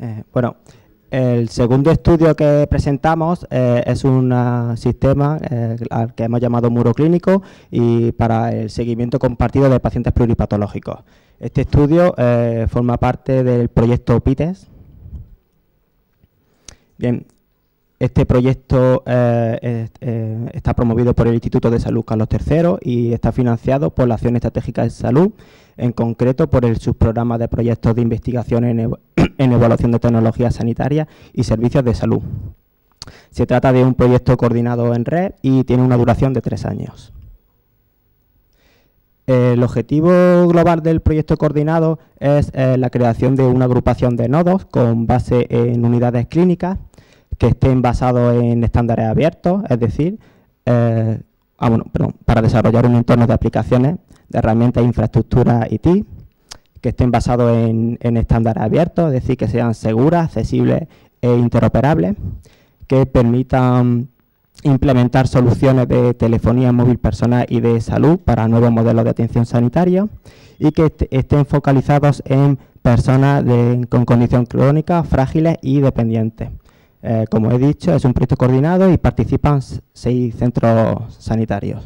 Eh, bueno, el segundo estudio que presentamos eh, es un ah, sistema eh, al que hemos llamado muro clínico y para el seguimiento compartido de pacientes pluripatológicos. Este estudio forma parte del proyecto PITES. Bien, este proyecto está promovido por el Instituto de Salud Carlos III y está financiado por la Acción Estratégica de Salud, en concreto por el subprograma de proyectos de investigación en, en evaluación de tecnologías sanitarias y servicios de salud. Se trata de un proyecto coordinado en red y tiene una duración de tres años. El objetivo global del proyecto coordinado es eh, la creación de una agrupación de nodos con base en unidades clínicas que estén basados en estándares abiertos, es decir, eh, ah, para desarrollar un entorno de aplicaciones, de herramientas, infraestructura IT, que estén basados en, estándares abiertos, es decir, que sean seguras, accesibles e interoperables, que permitan implementar soluciones de telefonía móvil personal y de salud para nuevos modelos de atención sanitaria y que estén focalizados en personas con condición crónica, frágiles y dependientes. Eh, como he dicho, es un proyecto coordinado y participan seis centros sanitarios.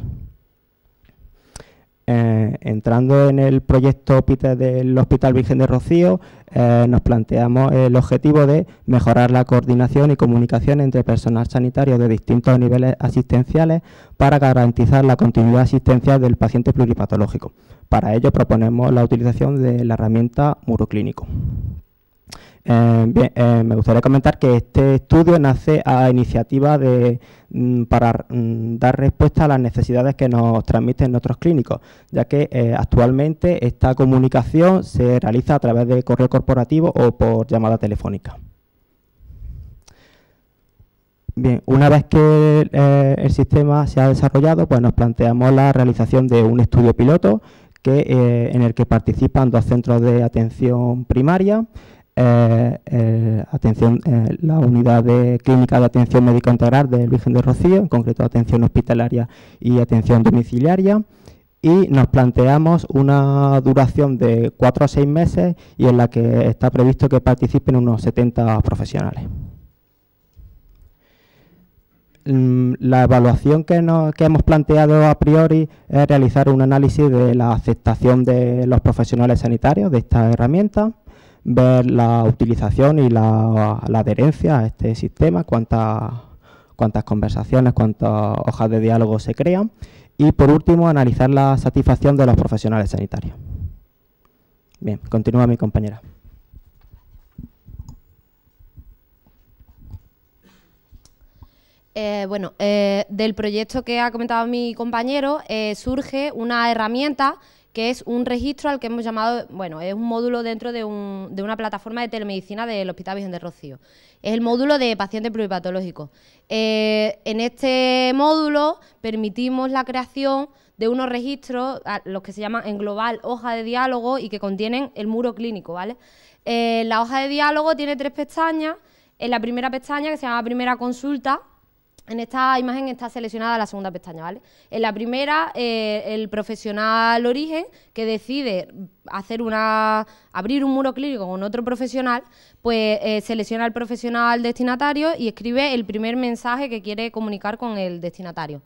Eh, entrando en el proyecto del Hospital Virgen de Rocío, eh, nos planteamos el objetivo de mejorar la coordinación y comunicación entre personal sanitario de distintos niveles asistenciales para garantizar la continuidad asistencial del paciente pluripatológico. Para ello proponemos la utilización de la herramienta Muro Clínico. Eh, eh, me gustaría comentar que este estudio nace a iniciativa mm, para mm, dar respuesta a las necesidades que nos transmiten nuestros clínicos, ya que eh, actualmente esta comunicación se realiza a través de correo corporativo o por llamada telefónica. Bien, una vez que el sistema se ha desarrollado, pues nos planteamos la realización de un estudio piloto en el que participan dos centros de atención primaria, eh, atención, eh, la unidad de clínica de atención médica integral del Virgen de Rocío, en concreto atención hospitalaria y atención domiciliaria. Y nos planteamos una duración de cuatro a seis meses y en la que está previsto que participen unos 70 profesionales. Mm, la evaluación que hemos planteado a priori es realizar un análisis de la aceptación de los profesionales sanitarios de esta herramienta ver la utilización y la, adherencia a este sistema, cuántas, cuántas conversaciones, cuántas hojas de diálogo se crean y por último analizar la satisfacción de los profesionales sanitarios. Bien, continúa mi compañera. Eh, bueno, eh, del proyecto que ha comentado mi compañero eh, surge una herramienta que es un registro al que hemos llamado, bueno, es un módulo dentro de, un, de una plataforma de telemedicina del Hospital Virgen de Rocío. Es el módulo de pacientes pluripatológicos. Eh, en este módulo permitimos la creación de unos registros, los que se llaman en global hoja de diálogo y que contienen el muro clínico, ¿vale? Eh, la hoja de diálogo tiene tres pestañas. En la primera pestaña, que se llama primera consulta, en esta imagen está seleccionada la segunda pestaña, ¿vale? En la primera, eh, el profesional origen que decide hacer una, abrir un muro clínico con otro profesional, pues eh, selecciona al profesional destinatario y escribe el primer mensaje que quiere comunicar con el destinatario.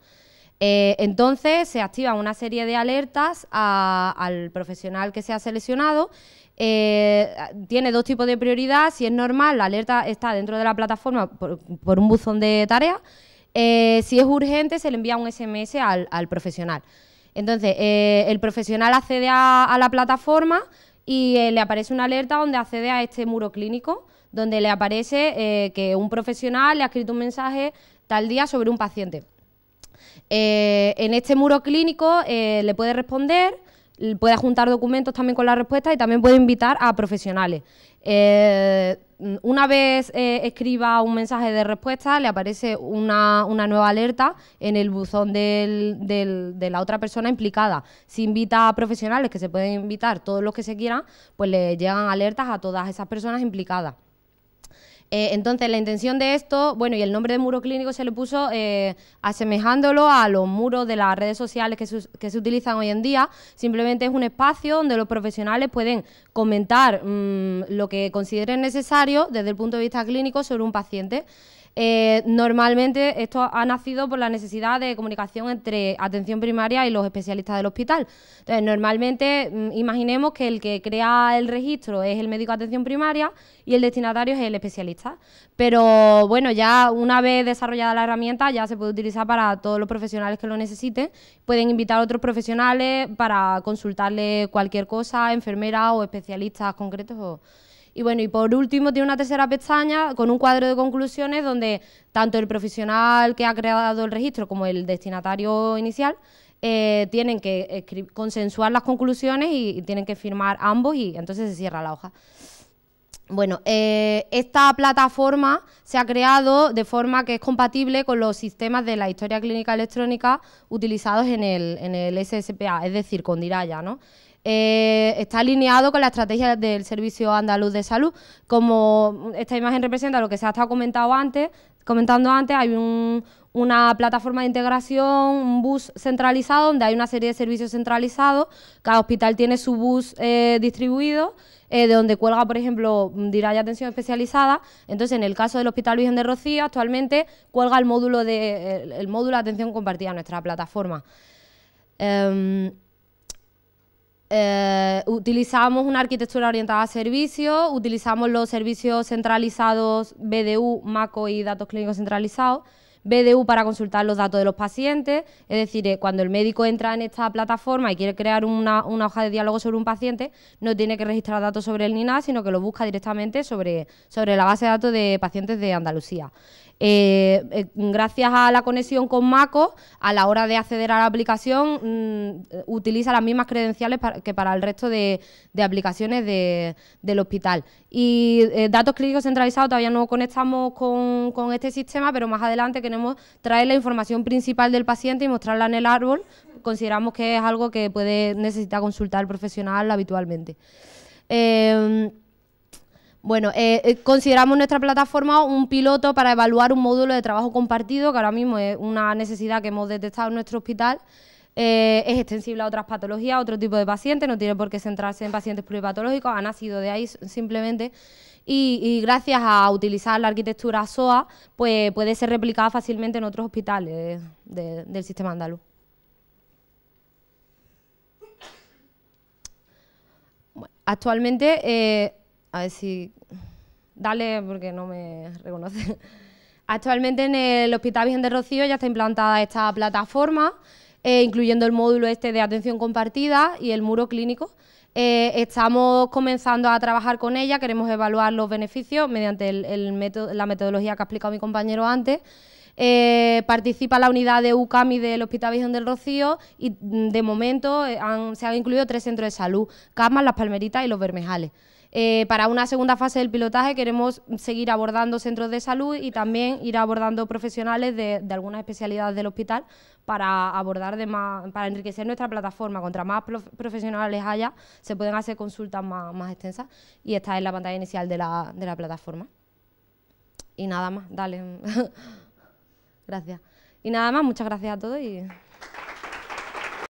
Eh, entonces se activa una serie de alertas al profesional que se ha seleccionado. Eh, tiene dos tipos de prioridad. Si es normal, la alerta está dentro de la plataforma por, un buzón de tareas. Eh, si es urgente, se le envía un SMS al, profesional. Entonces, el profesional accede a la plataforma y le aparece una alerta donde accede a este muro clínico, donde le aparece que un profesional le ha escrito un mensaje tal día sobre un paciente. Eh, en este muro clínico eh, le puede responder, puede juntar documentos también con la respuesta y también puede invitar a profesionales. Eh, una vez eh, escriba un mensaje de respuesta, le aparece una, nueva alerta en el buzón de la otra persona implicada. Si invita a profesionales, que se pueden invitar todos los que se quieran, pues le llegan alertas a todas esas personas implicadas. Eh, entonces, la intención de esto, bueno, y el nombre de muro clínico se le puso eh, asemejándolo a los muros de las redes sociales que, se utilizan hoy en día. Simplemente es un espacio donde los profesionales pueden comentar mm, lo que consideren necesario desde el punto de vista clínico sobre un paciente. Eh, normalmente esto ha nacido por la necesidad de comunicación entre atención primaria y los especialistas del hospital. Entonces, normalmente mm, imaginemos que el que crea el registro es el médico de atención primaria y el destinatario es el especialista. Pero bueno, ya una vez desarrollada la herramienta ya se puede utilizar para todos los profesionales que lo necesiten. Pueden invitar a otros profesionales para consultarle cualquier cosa, enfermeras o especialistas concretos. O, y bueno, y por último tiene una tercera pestaña con un cuadro de conclusiones donde tanto el profesional que ha creado el registro como el destinatario inicial eh, tienen que consensuar las conclusiones y, tienen que firmar ambos y entonces se cierra la hoja. Bueno, eh, esta plataforma se ha creado de forma que es compatible con los sistemas de la historia clínica electrónica utilizados en el, en el SSPA, es decir, con Diraya, ¿no? Eh, está alineado con la estrategia del Servicio Andaluz de Salud. Como esta imagen representa lo que se ha estado comentado antes, comentando antes, hay un, una plataforma de integración, un bus centralizado, donde hay una serie de servicios centralizados, cada hospital tiene su bus eh, distribuido, eh, de donde cuelga, por ejemplo, dirá ya atención especializada, entonces en el caso del Hospital Virgen de Rocío, actualmente cuelga el módulo de, el, módulo de atención compartida, nuestra plataforma. Em, eh, utilizamos una arquitectura orientada a servicios, utilizamos los servicios centralizados BDU, MACO y datos clínicos centralizados. BDU para consultar los datos de los pacientes, es decir, eh, cuando el médico entra en esta plataforma y quiere crear una, hoja de diálogo sobre un paciente, no tiene que registrar datos sobre el NINA, sino que lo busca directamente sobre, sobre la base de datos de pacientes de Andalucía. Eh, eh, gracias a la conexión con MACO, a la hora de acceder a la aplicación, mm, utiliza las mismas credenciales que para el resto de, aplicaciones del hospital. Y eh, datos clínicos centralizados, todavía no conectamos con, con, este sistema, pero más adelante queremos traer la información principal del paciente y mostrarla en el árbol. Consideramos que es algo que puede necesitar consultar el profesional habitualmente. Bueno, eh, eh, consideramos nuestra plataforma un piloto para evaluar un módulo de trabajo compartido, que ahora mismo es una necesidad que hemos detectado en nuestro hospital. Eh, es extensible a otras patologías, a otro tipo de pacientes, no tiene por qué centrarse en pacientes pluripatológicos, ha nacido de ahí simplemente. Y, gracias a utilizar la arquitectura SOA, pues puede ser replicada fácilmente en otros hospitales del sistema andaluz. actualmente a ver si... Dale, porque no me reconoce. Actualmente en el Hospital Virgen del Rocío ya está implantada esta plataforma, eh, incluyendo el módulo este de atención compartida y el muro clínico. Eh, estamos comenzando a trabajar con ella, queremos evaluar los beneficios mediante la metodología que ha explicado mi compañero antes. Eh, participa la unidad de UCAMI del Hospital Virgen del Rocío y mm, de momento se han incluido tres centros de salud, Camas, Las Palmeritas y Los Bermejales. Eh, para una segunda fase del pilotaje queremos seguir abordando centros de salud y también ir abordando profesionales de, algunas especialidades del hospital para abordar de para enriquecer nuestra plataforma. Contra más profesionales haya, se pueden hacer consultas más, extensas y esta es la pantalla inicial de la, de la plataforma. Y nada más, dale. gracias. Y nada más, muchas gracias a todos y...